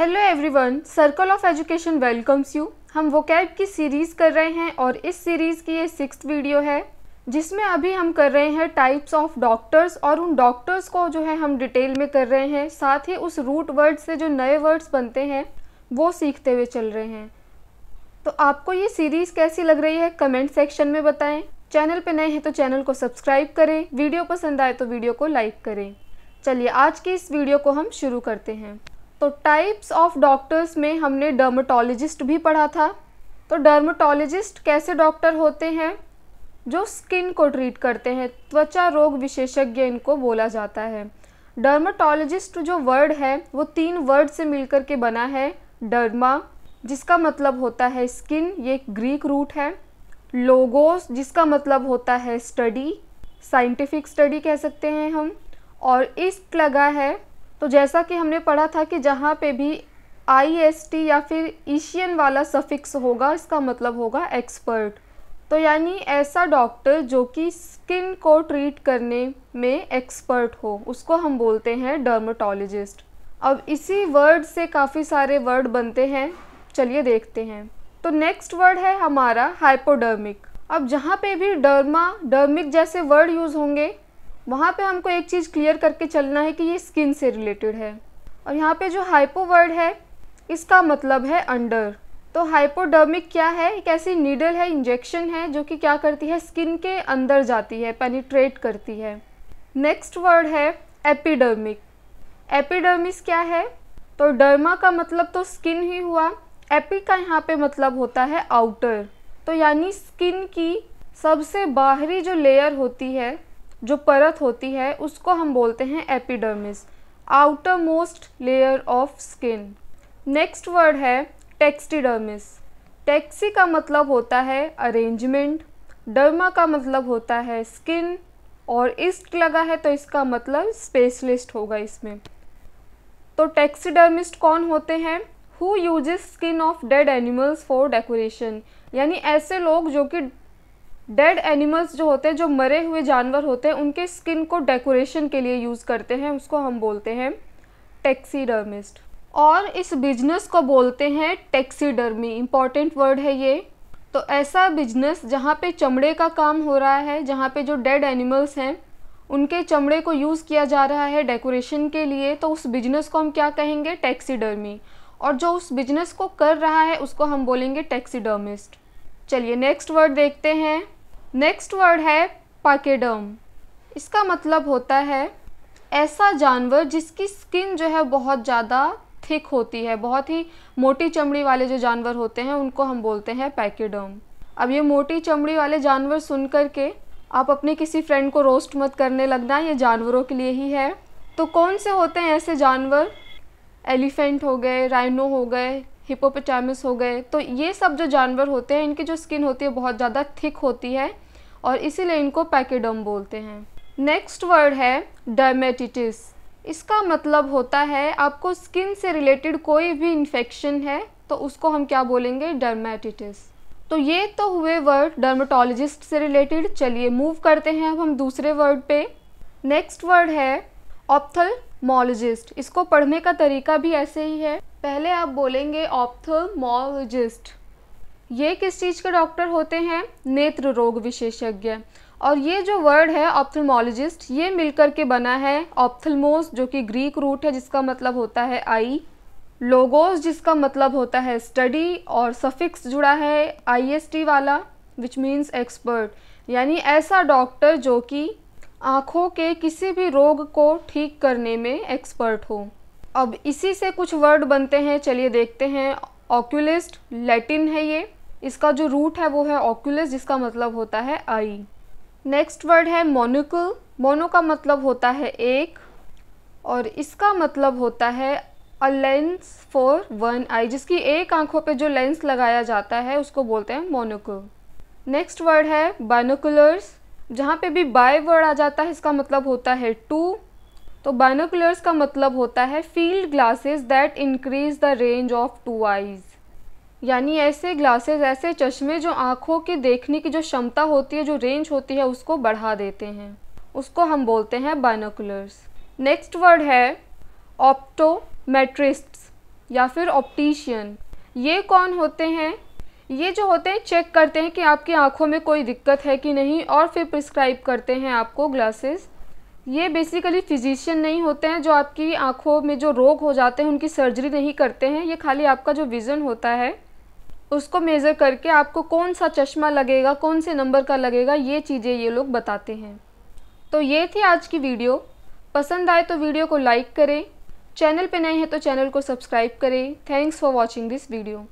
hello everyone circle of education welcomes you हम cab की series कर रहे हैं और इस सीरीज़ की ये सिक्स वीडियो है जिसमें अभी हम कर रहे हैं टाइप्स ऑफ डॉक्टर्स और उन डॉक्टर्स को जो है हम डिटेल में कर रहे हैं साथ ही उस रूट वर्ड से जो नए वर्ड्स बनते हैं वो सीखते हुए चल रहे हैं तो आपको ये सीरीज़ कैसी लग रही है कमेंट सेक्शन में बताएं चैनल पर नए हैं तो चैनल को सब्सक्राइब करें वीडियो पसंद आए तो वीडियो को लाइक करें चलिए आज की इस वीडियो को हम शुरू करते हैं तो टाइप्स ऑफ डॉक्टर्स में हमने डर्माटोलॉजिस्ट भी पढ़ा था तो डर्माटोलॉजिस्ट कैसे डॉक्टर होते हैं जो स्किन को ट्रीट करते हैं त्वचा रोग विशेषज्ञ इनको बोला जाता है डर्माटोलॉजिस्ट जो वर्ड है वो तीन वर्ड से मिलकर के बना है डर्मा जिसका मतलब होता है स्किन ये ग्रीक रूट है लोगोस जिसका मतलब होता है स्टडी साइंटिफिक स्टडी कह सकते हैं हम और इस लगा है तो जैसा कि हमने पढ़ा था कि जहाँ पे भी आई एस टी या फिर ईशियन वाला सफिक्स होगा इसका मतलब होगा एक्सपर्ट तो यानी ऐसा डॉक्टर जो कि स्किन को ट्रीट करने में एक्सपर्ट हो उसको हम बोलते हैं डर्माटोलॉजिस्ट अब इसी वर्ड से काफ़ी सारे वर्ड बनते हैं चलिए देखते हैं तो नेक्स्ट वर्ड है हमारा हाइपोडर्मिक अब जहाँ पे भी डर्मा डर्मिक जैसे वर्ड यूज़ होंगे वहाँ पे हमको एक चीज़ क्लियर करके चलना है कि ये स्किन से रिलेटेड है और यहाँ पे जो हाइपो वर्ड है इसका मतलब है अंडर तो हाइपोडर्मिक क्या है एक ऐसी नीडल है इंजेक्शन है जो कि क्या करती है स्किन के अंदर जाती है पेनिट्रेट करती है नेक्स्ट वर्ड है एपिडर्मिक एपिडर्मिस क्या है तो डर्मा का मतलब तो स्किन ही हुआ एपी का यहाँ पे मतलब होता है आउटर तो यानी स्किन की सबसे बाहरी जो लेयर होती है जो परत होती है उसको हम बोलते हैं epidermis outermost layer of skin next word है टेक्सटीडर्मिस टैक्सी का मतलब होता है अरेंजमेंट डर्मा का मतलब होता है स्किन और इस्ट लगा है तो इसका मतलब स्पेशलिस्ट होगा इसमें तो टेक्सीडर्मिस्ट कौन होते हैं who use skin of dead animals for decoration यानी ऐसे लोग जो कि डेड एनिमल्स जो होते हैं जो मरे हुए जानवर होते हैं उनके स्किन को डेकोरेशन के लिए यूज़ करते हैं उसको हम बोलते हैं टेक्सीडर्मिस्ट और इस बिजनेस को बोलते हैं टेक्सीडर्मी इम्पॉर्टेंट वर्ड है ये तो ऐसा बिजनेस जहाँ पे चमड़े का काम हो रहा है जहाँ पे जो डेड एनिमल्स हैं उनके चमड़े को यूज़ किया जा रहा है डेकोरेशन के लिए तो उस बिजनेस को हम क्या कहेंगे टैक्सीडर्मी और जो उस बिजनेस को कर रहा है उसको हम बोलेंगे टैक्सीडर्मिस्ट चलिए नेक्स्ट वर्ड देखते हैं नेक्स्ट वर्ड है पाकेडम इसका मतलब होता है ऐसा जानवर जिसकी स्किन जो है बहुत ज़्यादा थिक होती है बहुत ही मोटी चमड़ी वाले जो जानवर होते हैं उनको हम बोलते हैं पैकेडर्म अब ये मोटी चमड़ी वाले जानवर सुन कर के आप अपने किसी फ्रेंड को रोस्ट मत करने लगना ये जानवरों के लिए ही है तो कौन से होते हैं ऐसे जानवर एलिफेंट हो गए राइनो हो गए हिपोपिटामिस हो गए तो ये सब जो जानवर होते हैं इनकी जो स्किन होती है बहुत ज़्यादा थिक होती है और इसीलिए इनको पैकेडम बोलते हैं नेक्स्ट वर्ड है डर्मेटिटिस इसका मतलब होता है आपको स्किन से रिलेटेड कोई भी इन्फेक्शन है तो उसको हम क्या बोलेंगे डर्मेटिटिस तो ये तो हुए वर्ड डर्मेटोलॉजिस्ट से रिलेटेड चलिए मूव करते हैं अब हम दूसरे वर्ड पे नेक्स्ट वर्ड है ऑप्थलमोलॉजिस्ट इसको पढ़ने का तरीका भी ऐसे ही है पहले आप बोलेंगे ऑप्थलमोलॉजिस्ट ये किस चीज़ के डॉक्टर होते हैं नेत्र रोग विशेषज्ञ और ये जो वर्ड है ऑप्थलमोलॉजिस्ट ये मिलकर के बना है ऑप्थलमोस जो कि ग्रीक रूट है जिसका मतलब होता है आई लोगोस जिसका मतलब होता है स्टडी और सफिक्स जुड़ा है आईएसटी वाला विच मीन्स एक्सपर्ट यानी ऐसा डॉक्टर जो कि आँखों के किसी भी रोग को ठीक करने में एक्सपर्ट हो अब इसी से कुछ वर्ड बनते हैं चलिए देखते हैं ऑक्यूलिस्ट लैटिन है ये इसका जो रूट है वो है ऑक्यूलिस जिसका मतलब होता है आई नेक्स्ट वर्ड है मोनिकल मोनो का मतलब होता है एक और इसका मतलब होता है a lens for one eye जिसकी एक आंखों पे जो लेंस लगाया जाता है उसको बोलते हैं मोनोकल नेक्स्ट वर्ड है बाइनोकुलर्स जहाँ पे भी बाय वर्ड आ जाता है इसका मतलब होता है टू तो बाइनोकुलर्स का मतलब होता है field glasses that increase the range of two eyes यानी ऐसे ग्लासेस ऐसे चश्मे जो आँखों की देखने की जो क्षमता होती है जो रेंज होती है उसको बढ़ा देते हैं उसको हम बोलते हैं बायनोकुलर्स नेक्स्ट वर्ड है ऑप्टोमेट्रिस्ट्स या फिर ऑप्टिशियन ये कौन होते हैं ये जो होते हैं चेक करते हैं कि आपकी आँखों में कोई दिक्कत है कि नहीं और फिर प्रिस्क्राइब करते हैं आपको ग्लासेस ये बेसिकली फिजिशियन नहीं होते हैं जो आपकी आँखों में जो रोग हो जाते हैं उनकी सर्जरी नहीं करते हैं ये खाली आपका जो विज़न होता है उसको मेज़र करके आपको कौन सा चश्मा लगेगा कौन से नंबर का लगेगा ये चीज़ें ये लोग बताते हैं तो ये थी आज की वीडियो पसंद आए तो वीडियो को लाइक करें चैनल पे नए हैं तो चैनल को सब्सक्राइब करें thanks for watching this video